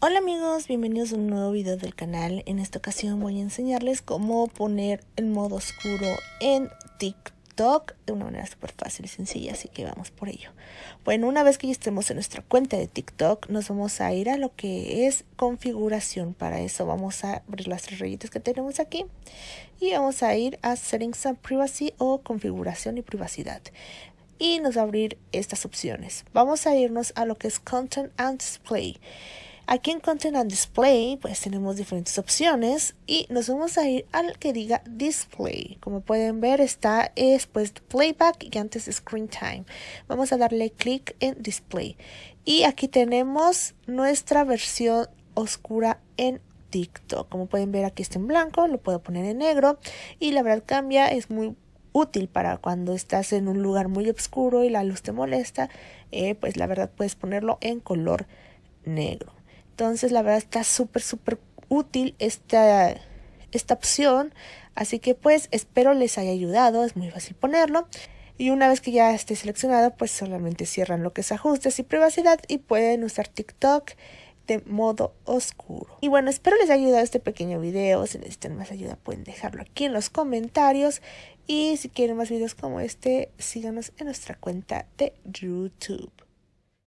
Hola amigos, bienvenidos a un nuevo video del canal. En esta ocasión voy a enseñarles cómo poner el modo oscuro en TikTok de una manera súper fácil y sencilla, así que vamos por ello. Bueno, una vez que ya estemos en nuestra cuenta de TikTok, nos vamos a ir a lo que es configuración. Para eso vamos a abrir las tres rayitas que tenemos aquí y vamos a ir a Settings and Privacy o configuración y privacidad y nos va a abrir estas opciones. Vamos a irnos a lo que es Content and Display. Aquí en Content and Display, pues tenemos diferentes opciones y nos vamos a ir al que diga Display. Como pueden ver, está después de Playback y antes de Screen Time. Vamos a darle clic en Display. Y aquí tenemos nuestra versión oscura en TikTok. Como pueden ver, aquí está en blanco, lo puedo poner en negro y la verdad cambia, es muy útil para cuando estás en un lugar muy oscuro y la luz te molesta, eh, pues la verdad puedes ponerlo en color negro. Entonces, la verdad está súper, súper útil esta, esta opción. Así que pues espero les haya ayudado, es muy fácil ponerlo. Y una vez que ya esté seleccionado, pues solamente cierran lo que es ajustes y privacidad y pueden usar TikTok de modo oscuro. Y bueno, espero les haya ayudado este pequeño video. Si necesitan más ayuda, pueden dejarlo aquí en los comentarios. Y si quieren más videos como este, síganos en nuestra cuenta de YouTube.